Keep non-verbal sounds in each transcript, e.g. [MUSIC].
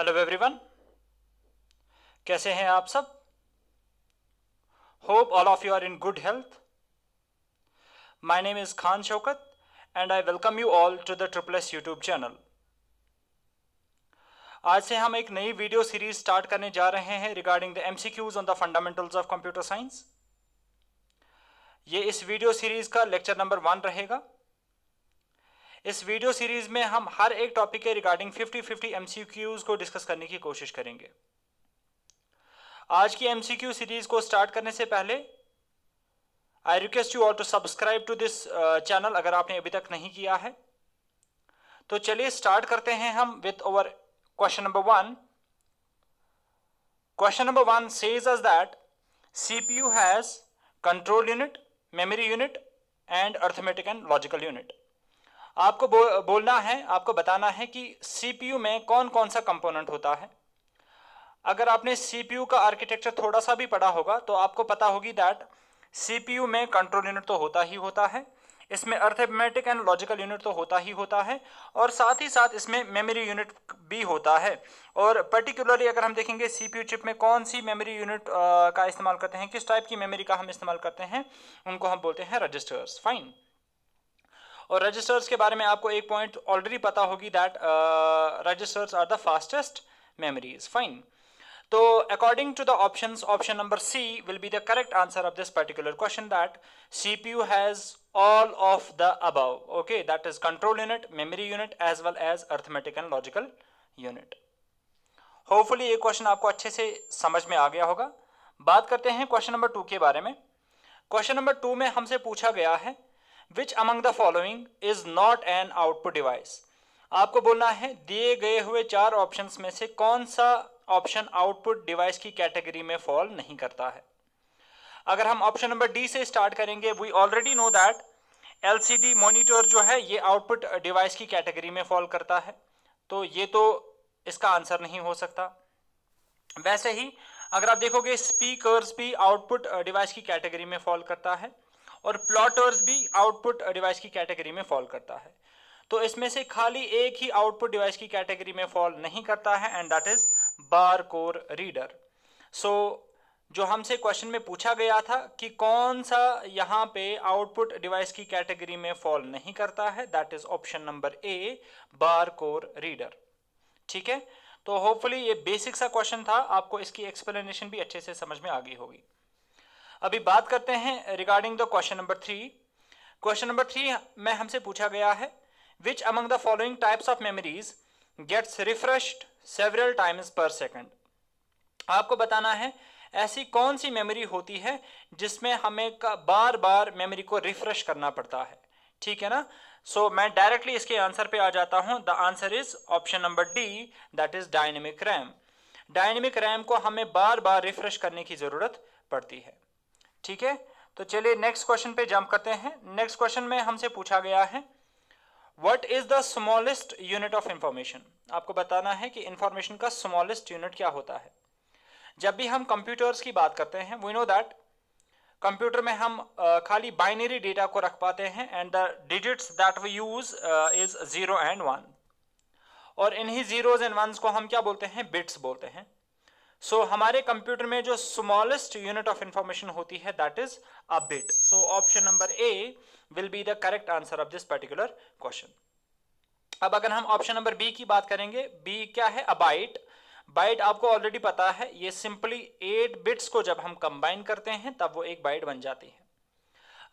Hello everyone कैसे हैं आप सब hope all of you are in good health my name is Khan Shaukat and I welcome you all to the triple S YouTube channel आज से हम एक नई वीडियो सीरीज स्टार्ट करने जा रहे हैं regarding the MCQs on the fundamentals of computer science ये इस वीडियो सीरीज का लेक्चर नंबर वन रहेगा इस वीडियो सीरीज में हम हर एक टॉपिक के रिगार्डिंग 50-50 एमसीक्यूज को डिस्कस करने की कोशिश करेंगे आज की एमसीक्यू सीरीज को स्टार्ट करने से पहले I request you all to subscribe to this channel अगर आपने अभी तक नहीं किया है तो चलिए स्टार्ट करते हैं हम with over question number one question number one says us that CPU has control unit memory unit and arithmetic and logical unit आपको बो, बोलना है आपको बताना है कि सीपीयू में कौन कौन सा कंपोनेंट होता है अगर आपने सीपीयू का आर्किटेक्चर थोड़ा सा भी पढ़ा होगा तो आपको पता होगी दैट सीपीयू में कंट्रोल यूनिट तो होता ही होता है इसमें अर्थमेटिक एंड लॉजिकल यूनिट तो होता ही होता है और साथ ही साथ इसमें मेमोरी यूनिट भी होता है और पर्टिकुलरली अगर हम देखेंगे सीपीयू चिप में कौन सी मेमोरी यूनिट का इस्तेमाल करते हैं किस टाइप की मेमोरी का हम इस्तेमाल करते हैं उनको हम बोलते हैं रजिस्टर्स फाइन और रजिस्टर्स के बारे में आपको एक पॉइंट ऑलरेडी पता होगी that registers are the fastest memories fine तो according to the option option number C will be the correct answer of this particular question that CPU has all of the above okay that is control unit memory unit as well as arithmetic and logical unit hopefully ये question आपको अच्छे से समझ में आ गया होगा बात करते हैं क्वेश्चन नंबर टू के बारे में क्वेश्चन नंबर टू में हमसे पूछा गया है which among the following is not an output device आपको बोलना है दिए गए हुए चार ऑप्शंस में से कौन सा ऑप्शन आउटपुट डिवाइस की कैटेगरी में फॉल नहीं करता है अगर हम ऑप्शन नंबर डी से स्टार्ट करेंगे we already know that LCD monitor जो है ये आउटपुट डिवाइस की कैटेगरी में फॉल करता है तो ये तो इसका आंसर नहीं हो सकता वैसे ही अगर आप देखोगे स्पीकर्स भी आउटपुट डिवाइस की कैटेगरी में फॉल करता है और प्लॉटर्स भी आउटपुट डिवाइस की कैटेगरी में फॉल करता है तो इसमें से खाली एक ही आउटपुट डिवाइस की कैटेगरी में फॉल नहीं करता है and that is barcode reader so जो हमसे क्वेश्चन में पूछा गया था कि कौन सा यहाँ पे आउटपुट डिवाइस की कैटेगरी में फॉल नहीं करता है that is option number A barcode reader ठीक है तो होपफुली ये बेसिक सा क्वेश्चन था आपको इसकी एक्सप्लेनेशन भी अच्छे से समझ में आ गई होगी अभी बात करते हैं regarding the question number three question number three में हमसे पूछा गया है which among the following types of memories gets refreshed several times per second आपको बताना है ऐसी कौन सी मेमोरी होती है जिसमें हमें बार बार मेमोरी को रिफ्रेश करना पड़ता है ठीक है ना सो so, मैं डायरेक्टली इसके आंसर पे आ जाता हूँ the answer is option number D that is dynamic RAM dynamic RAM को हमें बार बार रिफ्रेश करने की ज़रूरत पड़ती है ठीक है तो चलिए नेक्स्ट क्वेश्चन पे जंप करते हैं नेक्स्ट क्वेश्चन में हमसे पूछा गया है what is the smallest unit of information आपको बताना है कि इंफॉर्मेशन का स्मॉलेस्ट यूनिट क्या होता है जब भी हम कंप्यूटर्स की बात करते हैं वी नो दैट कंप्यूटर में हम खाली बाइनरी डेटा को रख पाते हैं and the digits that we use is zero and one और इन्हीं जीरोज एंड वन को हम क्या बोलते हैं बिट्स बोलते हैं सो so, हमारे कंप्यूटर में जो स्मॉलेस्ट यूनिट ऑफ इंफॉर्मेशन होती है that is a bit so option number A will be the correct answer of this particular question अब अगर हम ऑप्शन नंबर बी की बात करेंगे बी क्या है अ बाइट बाइट आपको ऑलरेडी पता है ये सिंपली एट बिट्स को जब हम कंबाइन करते हैं तब वो एक बाइट बन जाती है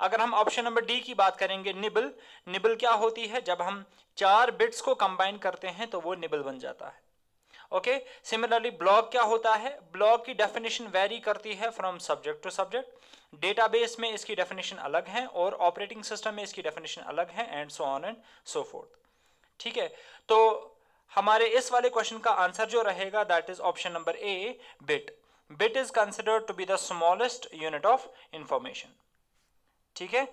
अगर हम ऑप्शन नंबर डी की बात करेंगे निबल निबल क्या होती है जब हम चार बिट्स को कंबाइन करते हैं तो वो निबल बन जाता है ओके सिमिलरली ब्लॉग क्या होता है ब्लॉग की डेफिनेशन वेरी करती है from subject to subject database में इसकी डेफिनेशन अलग है और ऑपरेटिंग सिस्टम में इसकी डेफिनेशन अलग है and so on and so forth ठीक है तो हमारे इस वाले क्वेश्चन का आंसर जो रहेगा that is option number A bit bit is considered to be the smallest unit of information ठीक है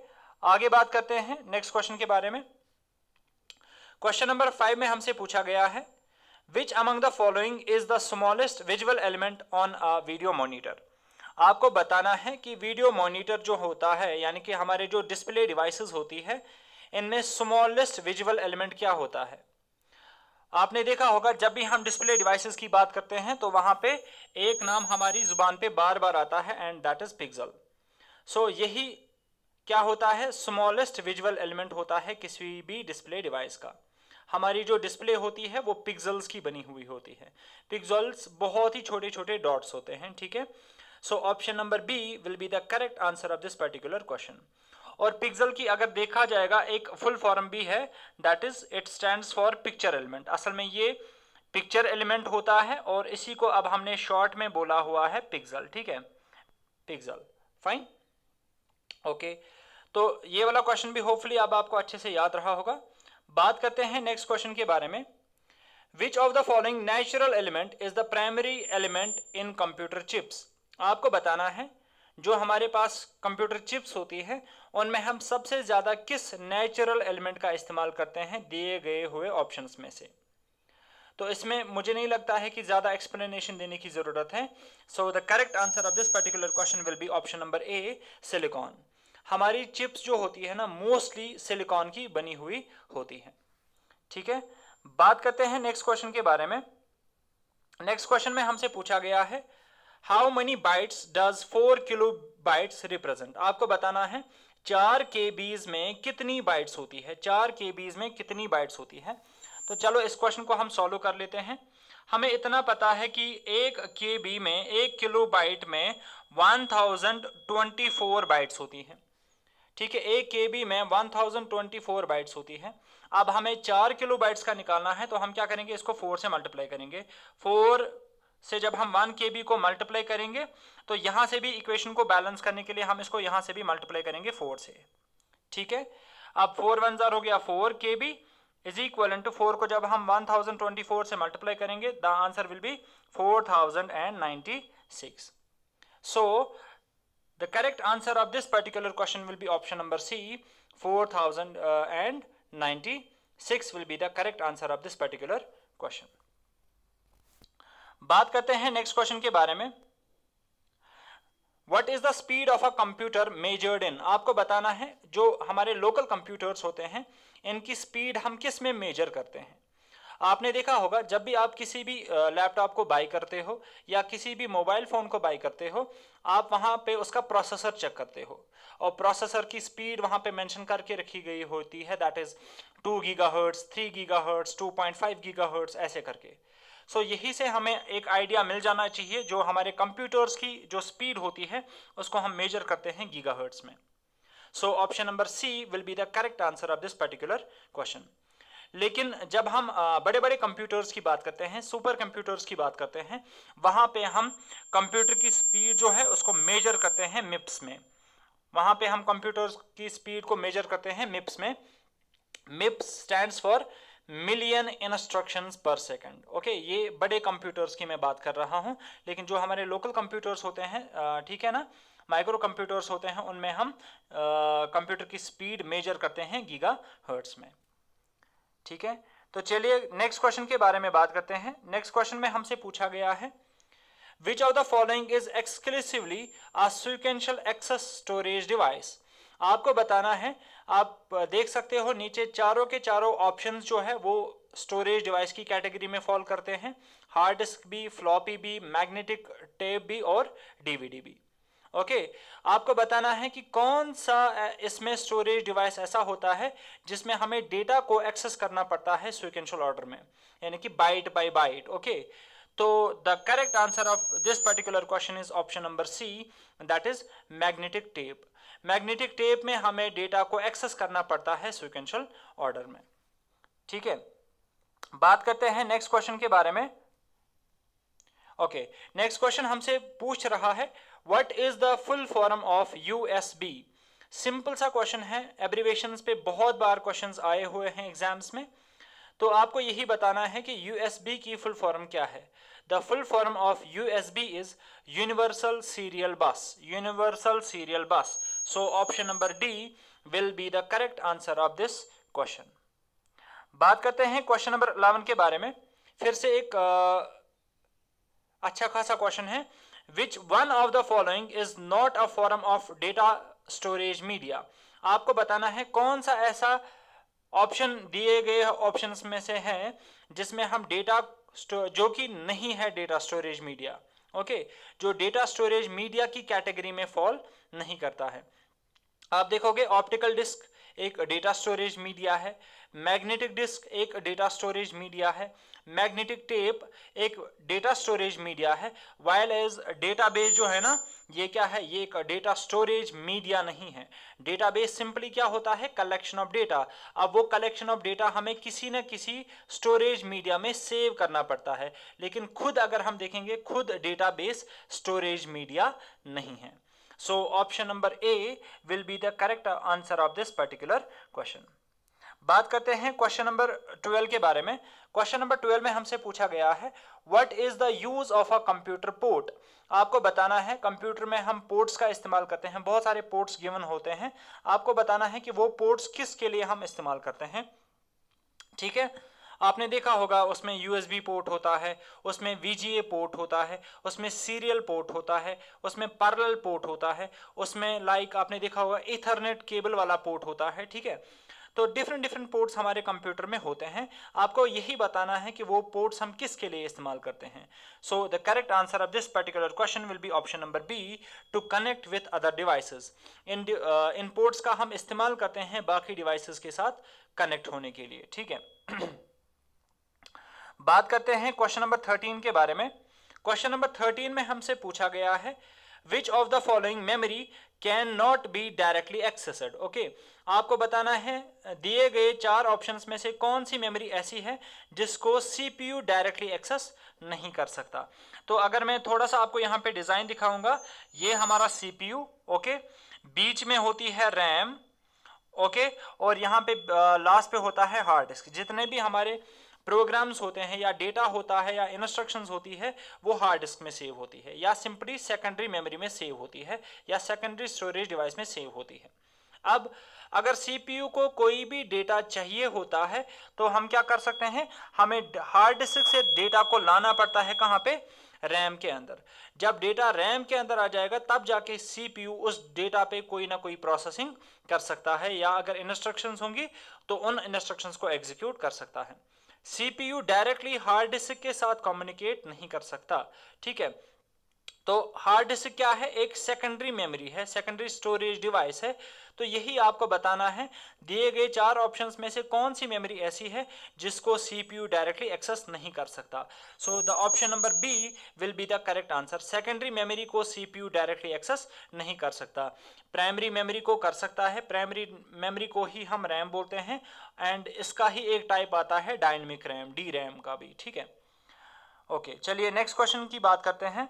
आगे बात करते हैं नेक्स्ट क्वेश्चन के बारे में क्वेश्चन नंबर फाइव में हमसे पूछा गया है which among the following is the smallest visual element on a video monitor आपको बताना है कि वीडियो मॉनिटर जो होता है यानी कि हमारे जो डिस्प्ले डिवाइसेस होती है इनमें स्मॉलेस्ट विजुअल एलिमेंट क्या होता है आपने देखा होगा जब भी हम डिस्प्ले डिवाइसेस की बात करते हैं तो वहां पे एक नाम हमारी जुबान पे बार बार आता है and that is pixel so यही क्या होता है स्मॉलेस्ट विजुअल एलिमेंट होता है किसी भी डिस्प्ले डिवाइस का हमारी जो डिस्प्ले होती है वो पिक्सल्स की बनी हुई होती है पिक्सल्स बहुत ही छोटे छोटे डॉट्स होते हैं ठीक है so option number B will be the correct answer of this particular question और पिक्सल की अगर देखा जाएगा एक फुल फॉर्म भी है that is it stand for picture element असल में ये पिक्चर एलिमेंट होता है और इसी को अब हमने शॉर्ट में बोला हुआ है पिक्सल ठीक है पिक्सल फाइन ओके तो ये वाला क्वेश्चन भी होपफुली अब आपको अच्छे से याद रहा होगा बात करते हैं नेक्स्ट क्वेश्चन के बारे में which of the following natural element is the primary element in computer chips आपको बताना है जो हमारे पास कंप्यूटर चिप्स होती है उनमें हम सबसे ज़्यादा किस नेचुरल एलिमेंट का इस्तेमाल करते हैं दिए गए हुए ऑप्शंस में से तो इसमें मुझे नहीं लगता है कि ज़्यादा एक्सप्लेनेशन देने की ज़रूरत है so the correct answer of this particular question will be option number A silicon हमारी चिप्स जो होती है ना मोस्टली सिलिकॉन की बनी हुई होती है ठीक है बात करते हैं नेक्स्ट क्वेश्चन के बारे में नेक्स्ट क्वेश्चन में हमसे पूछा गया है how many bytes does four kilobytes represent आपको बताना है चार के बीज में कितनी बाइट्स होती है चार के बीज में कितनी बाइट्स होती है तो चलो इस क्वेश्चन को हम सॉल्व कर लेते हैं हमें इतना पता है कि एक के बी में एक किलो बाइट में one thousand twenty four bytes होती हैं ठीक है एक के बी में 1024 बाइट होती है अब हमें चार किलो बाइट्स का निकालना है तो हम क्या करेंगे इसको फोर से मल्टीप्लाई करेंगे फोर से जब हम वन के बी को मल्टीप्लाई करेंगे तो यहां से भी इक्वेशन को बैलेंस करने के लिए हम इसको यहां से भी मल्टीप्लाई करेंगे फोर से ठीक है अब फोर वन जार हो गया four K B is equal to four को जब हम वन थाउजेंड ट्वेंटी फोर से मल्टीप्लाई करेंगे the answer will be four thousand and ninety six so The correct answer of this particular question will be option number C, 4096 will be the correct answer of this particular question. बात करते हैं next question के बारे में what is the speed of a computer measured in आपको बताना है जो हमारे लोकल कंप्यूटर्स होते हैं इनकी स्पीड हम किस में मेजर करते हैं आपने देखा होगा जब भी आप किसी भी लैपटॉप को बाई करते हो या किसी भी मोबाइल फ़ोन को बाई करते हो आप वहाँ पे उसका प्रोसेसर चेक करते हो और प्रोसेसर की स्पीड वहाँ पे मेंशन करके रखी गई होती है that is two gigahertz three gigahertz two point five gigahertz ऐसे करके सो so, यही से हमें एक आइडिया मिल जाना चाहिए जो हमारे कंप्यूटर्स की जो स्पीड होती है उसको हम मेजर करते हैं गीगा में so option number C will be the correct answer of this particular question लेकिन जब हम बड़े बड़े कंप्यूटर्स की बात करते हैं सुपर कंप्यूटर्स की बात करते हैं वहाँ पे हम कंप्यूटर की स्पीड जो है उसको मेजर करते हैं मिप्स में वहाँ पे हम कंप्यूटर्स की स्पीड को मेजर करते हैं मिप्स में MIPS stands for million instructions per second okay ये बड़े कंप्यूटर्स की मैं बात कर रहा हूँ लेकिन जो हमारे लोकल कंप्यूटर्स होते हैं ठीक है ना माइक्रो कंप्यूटर्स होते हैं उनमें हम कंप्यूटर की स्पीड मेजर करते हैं गीगा हर्ट्स में ठीक है तो चलिए नेक्स्ट क्वेश्चन के बारे में बात करते हैं नेक्स्ट क्वेश्चन में हमसे पूछा गया है which of the following is exclusively a access storage device आपको बताना है आप देख सकते हो नीचे चारों के चारों ऑप्शन जो है वो स्टोरेज डिवाइस की कैटेगरी में फॉल करते हैं हार्ड डिस्क भी फ्लॉपी भी मैग्नेटिक टेप भी और डीवीडी भी ओके आपको बताना है कि कौन सा इसमें स्टोरेज डिवाइस ऐसा होता है जिसमें हमें डेटा को एक्सेस करना पड़ता है सिक्वेंशियल ऑर्डर में यानी कि बाइट बाय बाइट ओके तो the correct answer of this particular question is option number C that is magnetic tape magnetic tape में हमें डेटा को एक्सेस करना पड़ता है सिक्वेंशियल ऑर्डर में ठीक है बात करते हैं नेक्स्ट क्वेश्चन के बारे में ओके नेक्स्ट क्वेश्चन हमसे पूछ रहा है what is the full form of B simple सा क्वेश्चन है एब्रीवेशन पे बहुत बार क्वेश्चन आए हुए हैं एग्जाम्स में तो आपको यही बताना है कि बी की फुल फॉर्म क्या है the full form of B is universal serial bus universal serial bus so option number D will be the correct answer of this question बात करते हैं क्वेश्चन नंबर अलेवन के बारे में फिर से एक आ, अच्छा खासा क्वेश्चन है which one of the following is not a form of data storage media आपको बताना है कौन सा ऐसा ऑप्शन दिए गए ऑप्शंस में से है जिसमें हम डेटा जो कि नहीं है डेटा स्टोरेज मीडिया ओके जो डेटा स्टोरेज मीडिया की कैटेगरी में फॉल नहीं करता है आप देखोगे ऑप्टिकल डिस्क एक डेटा स्टोरेज मीडिया है मैग्नेटिक डिस्क एक डेटा स्टोरेज मीडिया है मैग्नेटिक टेप एक डेटा स्टोरेज मीडिया है वायल एज डेटाबेस जो है ना ये क्या है ये एक डेटा स्टोरेज मीडिया नहीं है डेटाबेस सिंपली क्या होता है कलेक्शन ऑफ डेटा अब वो कलेक्शन ऑफ डेटा हमें किसी न किसी स्टोरेज मीडिया में सेव करना पड़ता है लेकिन खुद अगर हम देखेंगे खुद डेटाबेस स्टोरेज मीडिया नहीं है so option number A will be the correct answer of this particular question बात करते हैं क्वेश्चन नंबर ट्वेल्व के बारे में क्वेश्चन नंबर ट्वेल्व में हमसे पूछा गया है what is the use of a computer port आपको बताना है कंप्यूटर में हम पोर्ट्स का इस्तेमाल करते हैं बहुत सारे पोर्ट्स गिवन होते हैं आपको बताना है कि वो पोर्ट्स किसके लिए हम इस्तेमाल करते हैं ठीक है आपने देखा होगा उसमें यूएसबी पोर्ट होता है उसमें वीजीए पोर्ट होता है उसमें सीरियल पोर्ट होता है उसमें पैरेलल पोर्ट होता है उसमें लाइक आपने देखा होगा इथरनेट केबल वाला पोर्ट होता है ठीक है तो डिफरेंट डिफरेंट पोर्ट्स हमारे कंप्यूटर में होते हैं आपको यही बताना है कि वो पोर्ट्स हम किसके लिए इस्तेमाल करते हैं so the correct answer of this particular question will be option number B to connect with other devices in इन पोर्ट्स का हम इस्तेमाल करते हैं बाकी डिवाइसेस के साथ कनेक्ट होने के लिए ठीक है [CLEARS THROAT] बात करते हैं क्वेश्चन नंबर थर्टीन के बारे में क्वेश्चन नंबर थर्टीन में हमसे पूछा गया है which of the following memory can not be directly accessed okay आपको बताना है दिए गए चार ऑप्शंस में से कौन सी मेमोरी ऐसी है जिसको सीपीयू डायरेक्टली एक्सेस नहीं कर सकता तो अगर मैं थोड़ा सा आपको यहाँ पे डिज़ाइन दिखाऊंगा ये हमारा सीपीयू ओके बीच में होती है रैम ओके और यहाँ पे लास्ट पे होता है हार्ड डिस्क जितने भी हमारे प्रोग्राम्स होते हैं या डेटा होता है या इंस्ट्रक्शंस होती है वो हार्ड डिस्क में सेव होती है या सिंपली सेकेंडरी मेमोरी में सेव होती है या सेकेंडरी स्टोरेज डिवाइस में सेव होती है अब अगर सीपीयू को कोई भी डेटा चाहिए होता है तो हम क्या कर सकते हैं हमें हार्ड डिस्क से डेटा को लाना पड़ता है कहाँ पे रैम के अंदर जब डेटा रैम के अंदर आ जाएगा तब जाके सीपीयू उस डेटा पे कोई ना कोई प्रोसेसिंग कर सकता है या अगर इंस्ट्रक्शंस होंगी तो उन इंस्ट्रक्शंस को एग्जीक्यूट कर सकता है सीपीयू डायरेक्टली हार्ड डिस्क के साथ कम्युनिकेट नहीं कर सकता ठीक है तो हार्ड डिस्क क्या है एक सेकेंडरी मेमोरी है सेकेंडरी स्टोरेज डिवाइस है तो यही आपको बताना है दिए गए चार ऑप्शन में से कौन सी मेमोरी ऐसी है जिसको सीपीयू डायरेक्टली एक्सेस नहीं कर सकता so the option number B will be the correct answer secondary memory को सीपीयू डायरेक्टली एक्सेस नहीं कर सकता प्राइमरी मेमोरी को कर सकता है प्राइमरी मेमोरी को ही हम रैम बोलते हैं एंड इसका ही एक टाइप आता है डायनमिक रैम डी रैम का भी ठीक है ओके चलिए नेक्स्ट क्वेश्चन की बात करते हैं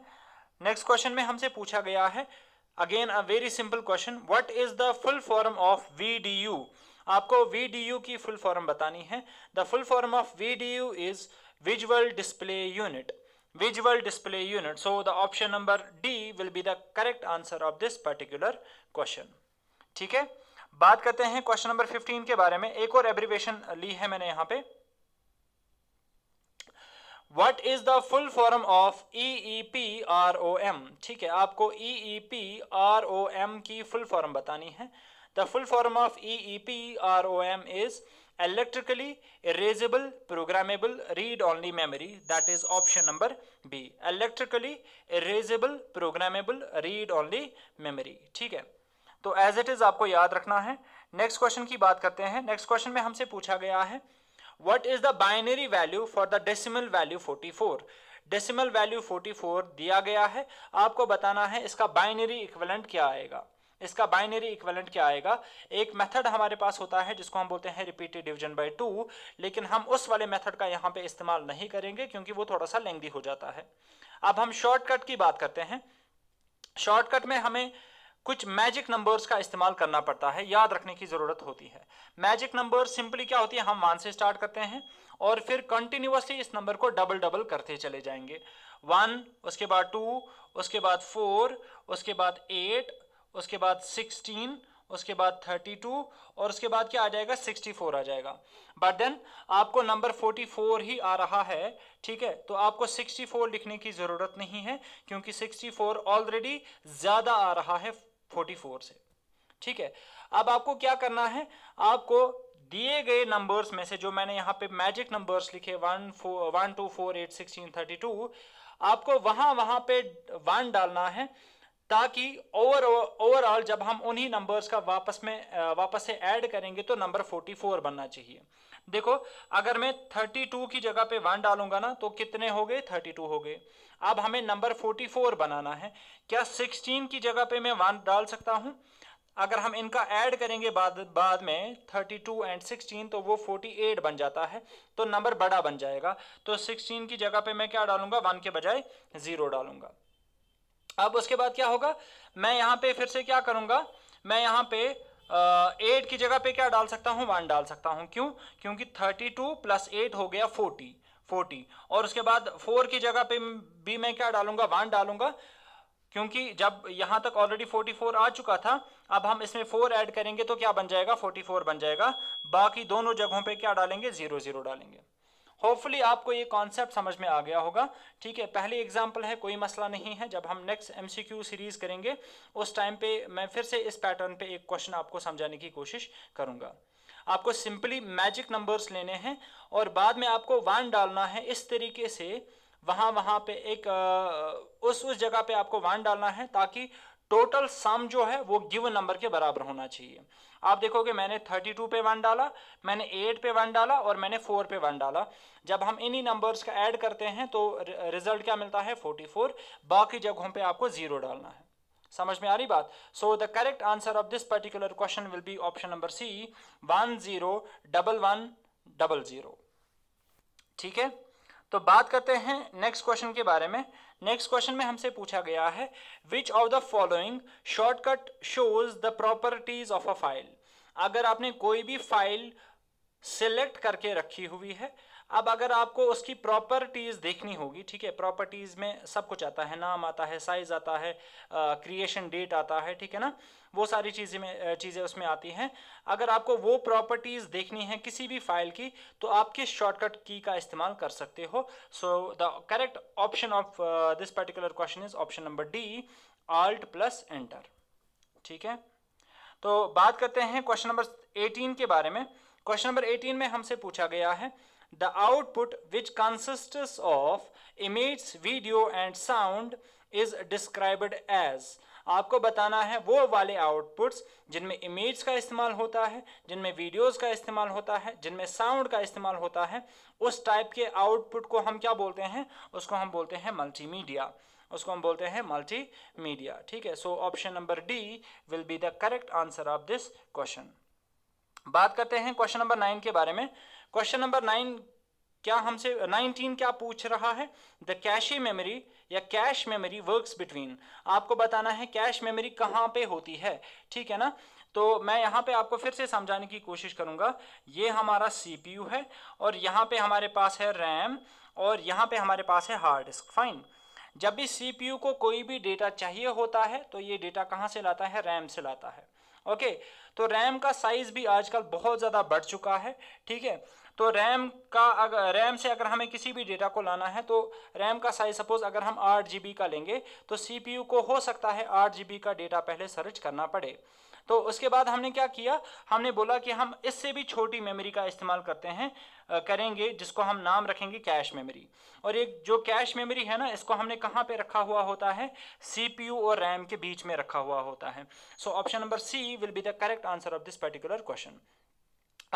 नेक्स्ट क्वेश्चन में हमसे पूछा गया है again a very simple question what is the full form of VDU आपको वीडीयू की फुल फॉर्म बतानी है the full form of VDU is visual display unit visual display unit so the option number D will be the correct answer of this particular question ठीक है बात करते हैं question number 15 के बारे में एक और एब्रिवेशन ली है मैंने यहाँ पे what is the full form of E E P R O M ठीक है आपको E E P R O M की फुल फॉर्म बतानी है the full form of E E P R O M is electrically erasable programmable read only memory that is option number B electrically erasable programmable read only memory ठीक है तो as it is आपको याद रखना है next question की बात करते हैं नेक्स्ट क्वेश्चन में हमसे पूछा गया है what is the binary value for the decimal value 44 decimal value 44 दिया गया है आपको बताना है इसका बाइनरी इक्वलेंट क्या आएगा इसका बाइनरी इक्वलेंट क्या आएगा एक मेथड हमारे पास होता है जिसको हम बोलते हैं रिपीटेड डिवीजन बाय टू लेकिन हम उस वाले मेथड का यहाँ पे इस्तेमाल नहीं करेंगे क्योंकि वो थोड़ा सा लेंदी हो जाता है अब हम शॉर्टकट की बात करते हैं शॉर्टकट में हमें कुछ मैजिक नंबर्स का इस्तेमाल करना पड़ता है याद रखने की ज़रूरत होती है मैजिक नंबर सिंपली क्या होती है हम वन से स्टार्ट करते हैं और फिर कंटिन्यूसली इस नंबर को डबल डबल करते चले जाएंगे वन उसके बाद टू उसके बाद फोर उसके बाद एट उसके बाद सिक्सटीन उसके बाद थर्टी टू और उसके बाद क्या आ जाएगा सिक्सटी फोर आ जाएगा बट देन आपको नंबर फोर्टी फोर ही आ रहा है ठीक है तो आपको सिक्सटी फोर लिखने की ज़रूरत नहीं है क्योंकि सिक्सटी फोर ऑलरेडी ज़्यादा आ रहा है फोर्टी फोर से ठीक है अब आपको क्या करना है आपको दिए गए नंबर्स में से जो मैंने यहाँ पे मैजिक नंबर्स लिखे one four one two four eight sixteen thirty two आपको वहां वहां पे वन डालना है ताकि ओवर ओवरऑल जब हम उन्हीं नंबर्स का वापस में वापस से ऐड करेंगे तो नंबर 44 बनना चाहिए देखो अगर मैं 32 की जगह पे वन डालूंगा ना तो कितने हो गए 32 हो गए अब हमें नंबर 44 बनाना है क्या 16 की जगह पे मैं वन डाल सकता हूँ अगर हम इनका ऐड करेंगे बाद बाद में 32 एंड 16 तो वो 48 बन जाता है तो नंबर बड़ा बन जाएगा तो 16 की जगह पे मैं क्या डालूंगा वन के बजाय ज़ीरो डालूंगा अब उसके बाद क्या होगा मैं यहाँ पे फिर से क्या करूँगा मैं यहाँ पे एट की जगह पे क्या डाल सकता हूँ वन डाल सकता हूँ क्यों क्योंकि थर्टी टू प्लस एट हो गया फोर्टी फोर्टी और उसके बाद फोर की जगह पे भी मैं क्या डालूंगा वन डालूंगा क्योंकि जब यहाँ तक ऑलरेडी फोर्टी फोर आ चुका था अब हम इसमें फोर ऐड करेंगे तो क्या बन जाएगा फोर्टी फोर बन जाएगा बाकी दोनों जगहों पे क्या डालेंगे जीरो जीरो डालेंगे होपफुली आपको ये कॉन्सेप्ट समझ में आ गया होगा ठीक है पहली एग्जाम्पल है कोई मसला नहीं है जब हम नेक्स्ट क्यू सीरीज करेंगे उस टाइम पे मैं फिर से इस पैटर्न पे एक क्वेश्चन आपको समझाने की कोशिश करूंगा आपको सिंपली मैजिक नंबर्स लेने हैं और बाद में आपको वन डालना है इस तरीके से वहाँ वहाँ पे एक उस उस जगह पे आपको वन डालना है ताकि टोटल सम जो है वो गिवन नंबर के बराबर होना चाहिए आप देखोगे मैंने 32 पे वन डाला मैंने 8 पे वन डाला और मैंने 4 पे वन डाला जब हम इन्हीं नंबर्स का ऐड करते हैं तो रिजल्ट क्या मिलता है 44 बाकी जगहों पे आपको जीरो डालना है समझ में आ रही बात so the correct answer of this particular question will be option number C one zero double one double zero ठीक है तो बात करते हैं नेक्स्ट क्वेश्चन के बारे में नेक्स्ट क्वेश्चन में हमसे पूछा गया है which of the following shortcut shows the properties of a file अगर आपने कोई भी फाइल सेलेक्ट करके रखी हुई है अब अगर आपको उसकी प्रॉपर्टीज़ देखनी होगी ठीक है प्रॉपर्टीज़ में सब कुछ आता है नाम आता है साइज़ आता है क्रिएशन डेट आता है ठीक है ना वो सारी चीज़ें में चीज़ें उसमें आती हैं अगर आपको वो प्रॉपर्टीज़ देखनी है किसी भी फाइल की तो आप किस शॉर्टकट की का इस्तेमाल कर सकते हो so the correct option of this particular question is option number D alt plus enter ठीक है तो बात करते हैं क्वेश्चन नंबर 18 के बारे में क्वेश्चन नंबर 18 में हमसे पूछा गया है the output which consists of images, video and sound is described as आपको बताना है वो वाले आउटपुट्स जिनमें इमेज का इस्तेमाल होता है जिनमें वीडियोस का इस्तेमाल होता है जिनमें साउंड का इस्तेमाल होता है उस टाइप के आउटपुट को हम क्या बोलते हैं उसको हम बोलते हैं मल्टीमीडिया उसको हम बोलते हैं मल्टीमीडिया ठीक है so option number D will be the correct answer of this question बात करते हैं क्वेश्चन नंबर नाइन के बारे में क्वेश्चन नंबर नाइन क्या हमसे नाइनटीन क्या पूछ रहा है द कैशे मेमोरी या कैश मेमोरी वर्क्स बिटवीन आपको बताना है कैश मेमोरी कहाँ पे होती है ठीक है ना तो मैं यहाँ पे आपको फिर से समझाने की कोशिश करूँगा ये हमारा सीपीयू है और यहाँ पे हमारे पास है रैम और यहाँ पे हमारे पास है हार्ड डिस्क फाइन जब भी सीपीयू को कोई भी डेटा चाहिए होता है तो ये डेटा कहाँ से लाता है रैम से लाता है ओके तो रैम का साइज़ भी आजकल बहुत ज़्यादा बढ़ चुका है ठीक है तो रैम का अगर रैम से अगर हमें किसी भी डेटा को लाना है तो रैम का साइज सपोज अगर हम आठ जी का लेंगे तो सी को हो सकता है आठ जी का डेटा पहले सर्च करना पड़े तो उसके बाद हमने क्या किया हमने बोला कि हम इससे भी छोटी मेमोरी का इस्तेमाल करते हैं करेंगे जिसको हम नाम रखेंगे कैश मेमोरी और एक जो कैश मेमोरी है ना इसको हमने कहाँ पे रखा हुआ होता है सीपीयू और रैम के बीच में रखा हुआ होता है so option number C will be the correct answer of this particular question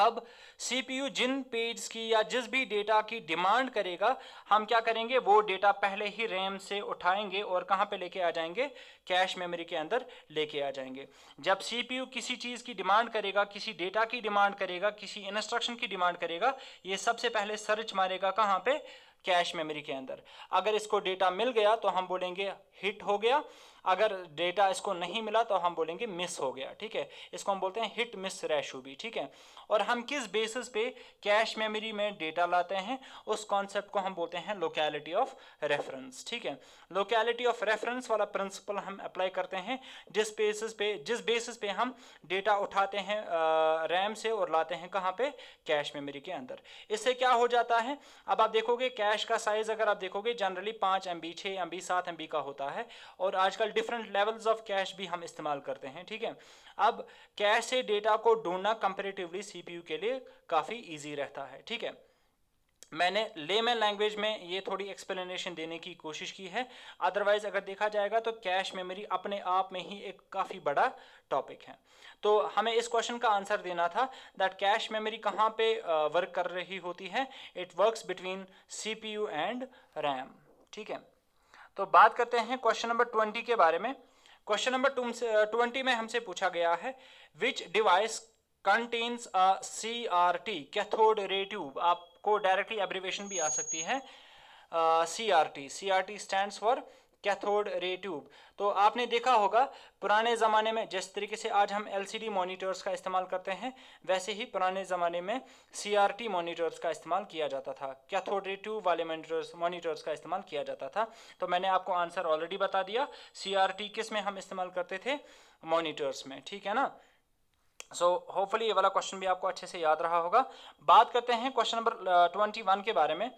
अब सीपीयू जिन पेज की या जिस भी डेटा की डिमांड करेगा हम क्या करेंगे वो डेटा पहले ही रैम से उठाएंगे और कहाँ पे लेके आ जाएंगे कैश मेमोरी के अंदर लेके आ जाएंगे जब सीपीयू किसी चीज़ की डिमांड करेगा किसी डेटा की डिमांड करेगा किसी इंस्ट्रक्शन की डिमांड करेगा ये सबसे पहले सर्च मारेगा कहाँ पर कैश मेमोरी के अंदर अगर इसको डेटा मिल गया तो हम बोलेंगे हिट हो गया अगर डेटा इसको नहीं मिला तो हम बोलेंगे मिस हो गया ठीक है इसको हम बोलते हैं हिट मिस रैशू भी ठीक है और हम किस बेसिस पे कैश मेमोरी में डेटा लाते हैं उस कॉन्सेप्ट को हम बोलते हैं लोकेलिटी ऑफ रेफरेंस ठीक है लोकेलिटी ऑफ रेफरेंस वाला प्रिंसिपल हम अप्लाई करते हैं जिस बेसिस पे जिस बेसिस पे हम डेटा उठाते हैं रैम से और लाते हैं कहाँ पे कैश मेमोरी के अंदर इससे क्या हो जाता है अब आप देखोगे कैश का साइज अगर आप देखोगे जनरली पाँच एम बी छः एम बी सात एम बी का होता है और आजकल आजकल डिफरेंट लेवल्स ऑफ कैश भी हम इस्तेमाल करते हैं ठीक है अब कैश से डेटा को ढूंढना कंपेरेटिवली सीपीयू के लिए काफ़ी ईजी रहता है ठीक है मैंने लेमैन लैंग्वेज में ये थोड़ी एक्सप्लेनेशन देने की कोशिश की है अदरवाइज अगर देखा जाएगा तो कैश मेमोरी अपने आप में ही एक काफ़ी बड़ा टॉपिक है तो हमें इस क्वेश्चन का आंसर देना था दैट कैश मेमोरी कहाँ पे वर्क कर रही होती है it works between CPU and RAM ठीक है तो बात करते हैं क्वेश्चन नंबर ट्वेंटी के बारे में क्वेश्चन नंबर ट्वेंटी में हमसे पूछा गया है which device contains a C R T cathode ray tube आपको डायरेक्टली एब्रिवेशन भी आ सकती है C R T C R T stand for cathode ray tube तो आपने देखा होगा पुराने ज़माने में जिस तरीके से आज हम एलसीडी मॉनिटर्स का इस्तेमाल करते हैं वैसे ही पुराने ज़माने में सीआरटी मॉनिटर्स का इस्तेमाल किया जाता था कैथोड रे ट्यूब वाले मॉनिटर्स मॉनिटर्स का इस्तेमाल किया जाता था तो मैंने आपको आंसर ऑलरेडी बता दिया टी किस में हम इस्तेमाल करते थे मोनिटर्स में ठीक है ना सो so, होपफुली ये वाला क्वेश्चन भी आपको अच्छे से याद रहा होगा बात करते हैं क्वेश्चन नंबर ट्वेंटी वन के बारे में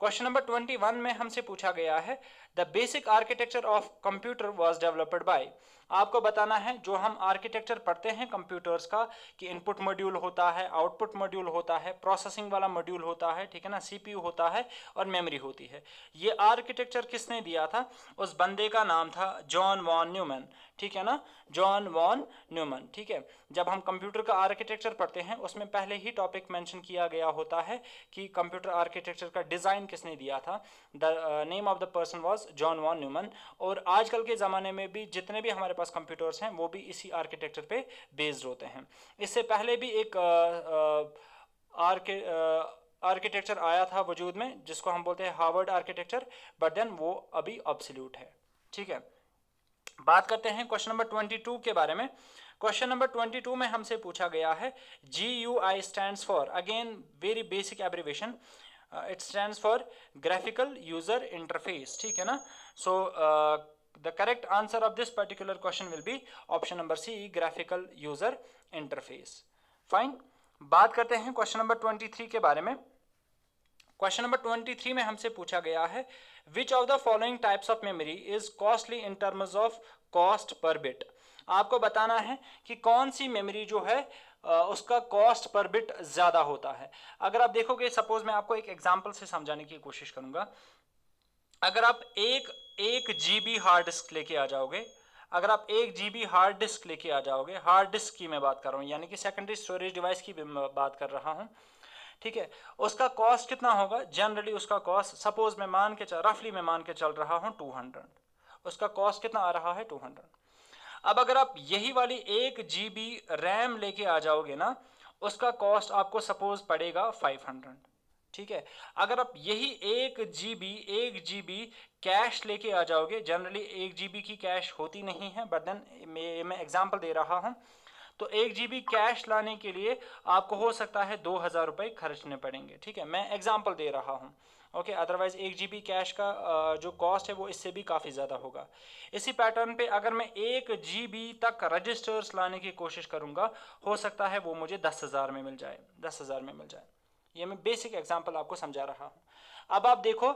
क्वेश्चन नंबर ट्वेंटी वन में हमसे पूछा गया है the basic architecture of computer was developed by आपको बताना है जो हम आर्किटेक्चर पढ़ते हैं कंप्यूटर्स का कि इनपुट मॉड्यूल होता है आउटपुट मॉड्यूल होता है प्रोसेसिंग वाला मॉड्यूल होता है ठीक है ना सीपीयू होता है और मेमोरी होती है ये आर्किटेक्चर किसने दिया था उस बंदे का नाम था जॉन वॉन न्यूमैन ठीक है ना जॉन वॉन न्यूमन ठीक है जब हम कंप्यूटर का आर्किटेक्चर पढ़ते हैं उसमें पहले ही टॉपिक मेंशन किया गया होता है कि कंप्यूटर आर्किटेक्चर का डिज़ाइन किसने दिया था the name of the person was John von Neumann और आजकल के ज़माने में भी जितने भी हमारे पास कंप्यूटर्स हैं वो भी इसी आर्किटेक्चर पे बेस्ड होते हैं इससे पहले भी एक आर्के आर्किटेक्चर आया था वजूद में जिसको हम बोलते हैं हार्वर्ड आर्किटेक्चर बट देन वो अभी ऑब्सोल्यूट है ठीक है बात करते हैं क्वेश्चन नंबर ट्वेंटी टू के बारे में क्वेश्चन नंबर ट्वेंटी टू में हमसे पूछा गया है G U I stand for again very basic abbreviation it stand for graphical user interface ठीक है ना so the correct answer of this particular question will be option number C graphical user interface fine बात करते हैं question number 23 के बारे में question number 23 में हमसे पूछा गया है which of the following types of memory is costly in terms of cost per bit आपको बताना है कि कौन सी मेमोरी जो है उसका कॉस्ट पर बिट ज़्यादा होता है अगर आप देखोगे सपोज मैं आपको एक एग्जाम्पल से समझाने की कोशिश करूंगा अगर आप एक एक जीबी हार्ड डिस्क लेके आ जाओगे अगर आप एक जी हार्ड डिस्क लेके आ जाओगे हार्ड डिस्क की मैं बात कर रहा हूँ यानी कि सेकेंडरी स्टोरेज डिवाइस की बात कर रहा हूँ ठीक है उसका कॉस्ट कितना होगा जनरली उसका कॉस्ट सपोज मैं मान के चल रफली मैं मान के चल रहा हूँ टू हंड्रेड उसका कॉस्ट कितना आ रहा है टू हंड्रेड अब अगर आप यही वाली एक जी रैम लेके आ जाओगे ना उसका कॉस्ट आपको सपोज पड़ेगा 500 ठीक है अगर आप यही एक जी बी एक जी बी कैश लेके आ जाओगे जनरली एक जी बी की कैश होती नहीं है बट देन मैं एग्जाम्पल दे रहा हूँ तो एक जी बी कैश लाने के लिए आपको हो सकता है दो हज़ार रुपये खर्चने पड़ेंगे ठीक है मैं एग्जाम्पल दे रहा हूँ ओके अदरवाइज एक जी कैश का जो कॉस्ट है वो इससे भी काफ़ी ज़्यादा होगा इसी पैटर्न पे अगर मैं एक जी तक रजिस्टर्स लाने की कोशिश करूँगा हो सकता है वो मुझे दस हज़ार में मिल जाए दस हज़ार में मिल जाए ये मैं बेसिक एग्जाम्पल आपको समझा रहा हूँ अब आप देखो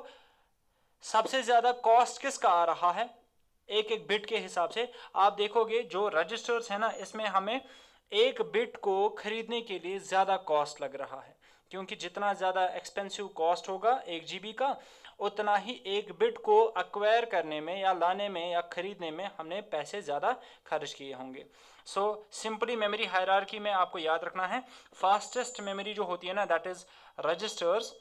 सबसे ज़्यादा कॉस्ट किसका आ रहा है एक एक बिट के हिसाब से आप देखोगे जो रजिस्टर्स है ना इसमें हमें एक बिट को खरीदने के लिए ज़्यादा कॉस्ट लग रहा है क्योंकि जितना ज़्यादा एक्सपेंसिव कॉस्ट होगा एक जी का उतना ही एक बिट को अक्वायर करने में या लाने में या ख़रीदने में हमने पैसे ज़्यादा खर्च किए होंगे सो सिंपली मेमोरी हायरार्की में आपको याद रखना है फास्टेस्ट मेमोरी जो होती है ना दैट इज़ रजिस्टर्स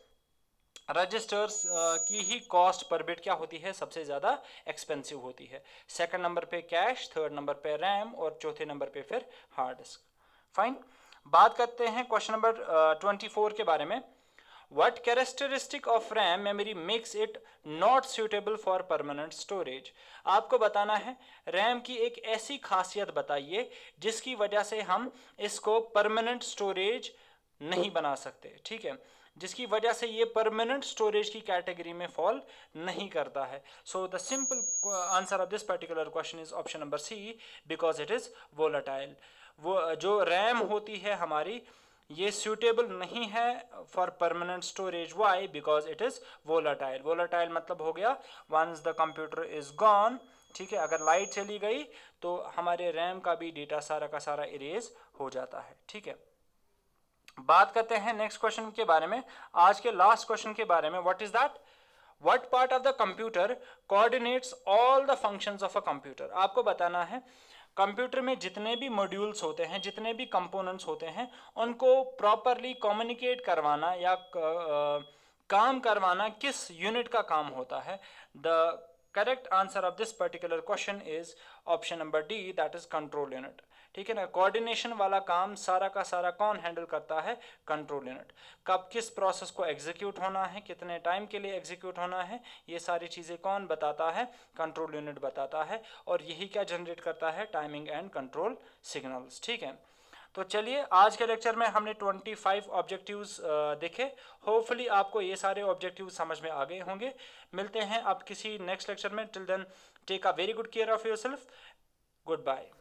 रजिस्टर्स की ही कॉस्ट पर बिट क्या होती है सबसे ज़्यादा एक्सपेंसिव होती है सेकेंड नंबर पर कैश थर्ड नंबर पर रैम और चौथे नंबर पर फिर हार्ड डिस्क फाइन बात करते हैं क्वेश्चन नंबर ट्वेंटी फोर के बारे में what characteristic of RAM memory makes it not suitable for permanent storage आपको बताना है रैम की एक ऐसी खासियत बताइए जिसकी वजह से हम इसको परमानेंट स्टोरेज नहीं बना सकते ठीक है जिसकी वजह से ये परमानेंट स्टोरेज की कैटेगरी में फॉल नहीं करता है so the simple answer of this particular question is option number C because it is volatile वो जो रैम होती है हमारी ये सूटेबल नहीं है for permanent storage why because it is volatile volatile मतलब हो गया once the computer is gone ठीक है अगर लाइट चली गई तो हमारे रैम का भी डेटा सारा का सारा इरेज हो जाता है ठीक है बात करते हैं नेक्स्ट क्वेश्चन के बारे में आज के लास्ट क्वेश्चन के बारे में what is that what part of the computer coordinates all the functions of a computer आपको बताना है कंप्यूटर में जितने भी मॉड्यूल्स होते हैं जितने भी कंपोनेंट्स होते हैं उनको प्रॉपरली कम्युनिकेट करवाना या काम करवाना किस यूनिट का काम होता है the correct answer of this particular question is option number D that is control unit ठीक है ना कोऑर्डिनेशन वाला काम सारा का सारा कौन हैंडल करता है कंट्रोल यूनिट कब किस प्रोसेस को एग्जीक्यूट होना है कितने टाइम के लिए एग्जीक्यूट होना है ये सारी चीज़ें कौन बताता है कंट्रोल यूनिट बताता है और यही क्या जनरेट करता है टाइमिंग एंड कंट्रोल सिग्नल्स ठीक है तो चलिए आज के लेक्चर में हमने 25 ऑब्जेक्टिव्स देखे होपफुली आपको ये सारे ऑब्जेक्टिव समझ में आ गए होंगे मिलते हैं आप किसी नेक्स्ट लेक्चर में till then take a very good care of your self good bye